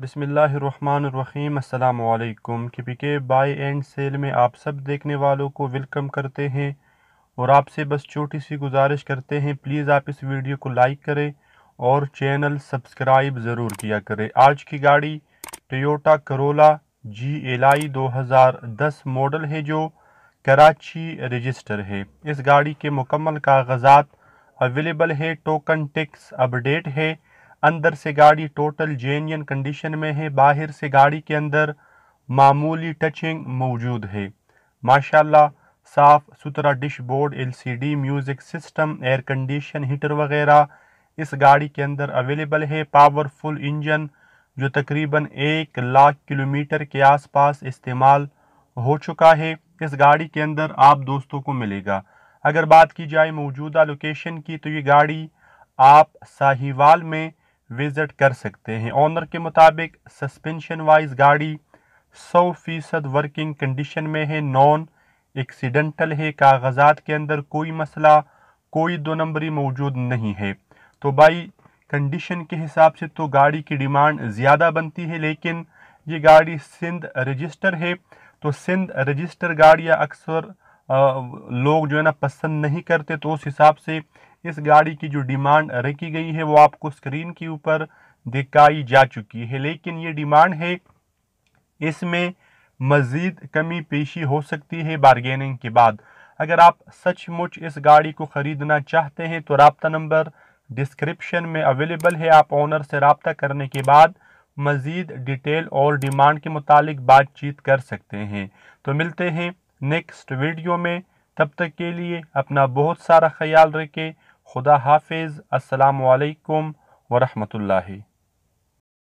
बिसमीम अल्लाम के बाई एंड सेल में आप सब देखने वालों को वेलकम करते हैं और आपसे बस छोटी सी गुजारिश करते हैं प्लीज़ आप इस वीडियो को लाइक करें और चैनल सब्सक्राइब ज़रूर किया करें आज की गाड़ी Toyota Corolla G L I दो हज़ार दस मॉडल है जो कराची रजिस्टर है इस गाड़ी के मुकम्मल कागजात अवेलेबल है टोकन टिक्स अपडेट है अंदर से गाड़ी टोटल जेन्यन कंडीशन में है बाहर से गाड़ी के अंदर मामूली टचिंग मौजूद है माशाल्लाह साफ सुथरा dashboard LCD music system air condition heater वगैरह इस गाड़ी के अंदर अवेलेबल है पावरफुल इंजन जो तकरीबन एक लाख किलोमीटर के आसपास इस्तेमाल हो चुका है इस गाड़ी के अंदर आप दोस्तों को मिलेगा अगर बात की जाए मौजूदा लोकेशन की तो ये गाड़ी आप साहिवाल में विजिट कर सकते हैं ऑनर के मुताबिक सस्पेंशन वाइज गाड़ी सौ फीसद वर्किंग कंडीशन में है नॉन एक्सीडेंटल है कागजात के अंदर कोई मसला कोई दो नंबरी मौजूद नहीं है तो भाई कंडीशन के हिसाब से तो गाड़ी की डिमांड ज़्यादा बनती है लेकिन ये गाड़ी सिंध रजिस्टर है तो सिंध रजिस्टर गाड़ियाँ अक्सर लोग जो है ना पसंद नहीं करते तो उस हिसाब से इस गाड़ी की जो डिमांड रखी गई है वो आपको स्क्रीन के ऊपर दिखाई जा चुकी है लेकिन ये डिमांड है इसमें मज़ीद कमी पेशी हो सकती है बारगेनिंग के बाद अगर आप सचमुच इस गाड़ी को ख़रीदना चाहते हैं तो रबता नंबर डिस्क्रिप्शन में अवेलेबल है आप ऑनर से रबता करने के बाद मज़ीद डिटेल और डिमांड के मुतालिक बातचीत कर सकते हैं तो मिलते हैं नेक्स्ट वीडियो में तब तक के लिए अपना बहुत सारा ख्याल रखें खुदा हाफिज़ अस्सलाम वालेकुम